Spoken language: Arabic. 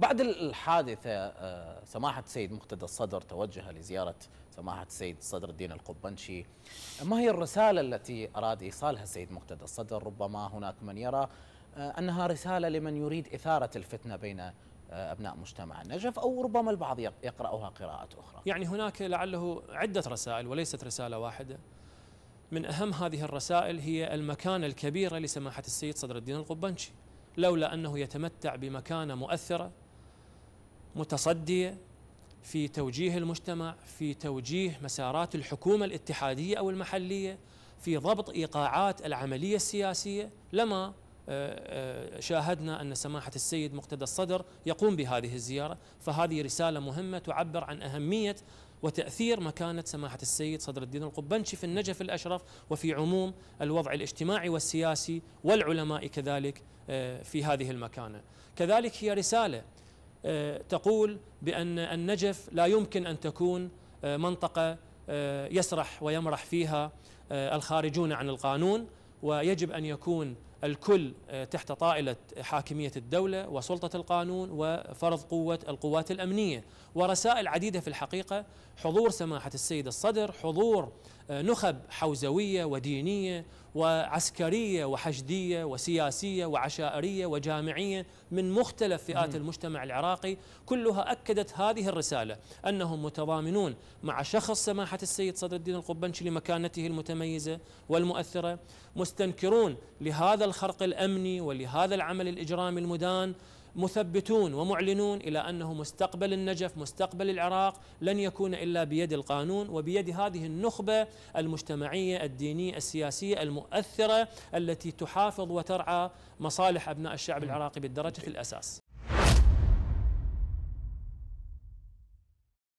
بعد الحادثة آه، سماحة السيد مقتدى الصدر توجه لزيارة سماحة السيد صدر الدين القبنشي ما هي الرسالة التي أراد إيصالها السيد مقتدى الصدر ربما هناك من يرى آه، أنها رسالة لمن يريد إثارة الفتنة بين آه، أبناء مجتمع النجف أو ربما البعض يقرأها قراءة أخرى يعني هناك لعله عدة رسائل وليست رسالة واحدة من أهم هذه الرسائل هي المكانة الكبيرة لسماحة السيد صدر الدين القبنشي لولا أنه يتمتع بمكانة مؤثرة متصديه في توجيه المجتمع في توجيه مسارات الحكومه الاتحاديه او المحليه في ضبط ايقاعات العمليه السياسيه لما آه، آه، شاهدنا ان سماحه السيد مقتدى الصدر يقوم بهذه الزياره فهذه رساله مهمه تعبر عن اهميه وتأثير مكانة سماحة السيد صدر الدين القبنشي في النجف الأشرف وفي عموم الوضع الاجتماعي والسياسي والعلماء كذلك آه، في هذه المكانة كذلك هي رسالة آه، تقول بأن النجف لا يمكن أن تكون آه، منطقة آه، يسرح ويمرح فيها الخارجون عن القانون ويجب أن يكون الكل آه، تحت طائلة حاكمية الدولة وسلطة القانون وفرض قوة القوات الأمنية ورسائل عديدة في الحقيقة حضور سماحة السيد الصدر حضور آه، نخب حوزوية ودينية وعسكرية وحشدية وسياسية وعشائرية وجامعية من مختلف فئات المجتمع العراقي كلها أكدت هذه الرسالة أنهم متضامنون مع شخص سماحة السيد صدر الدين القبنشي لمكانته المتميزة والمؤثرة مستنكرون لهذا الخرق الامني ولهذا العمل الاجرامي المدان مثبتون ومعلنون الى انه مستقبل النجف مستقبل العراق لن يكون الا بيد القانون وبيد هذه النخبه المجتمعيه الدينيه السياسيه المؤثره التي تحافظ وترعى مصالح ابناء الشعب العراقي بالدرجه الاساس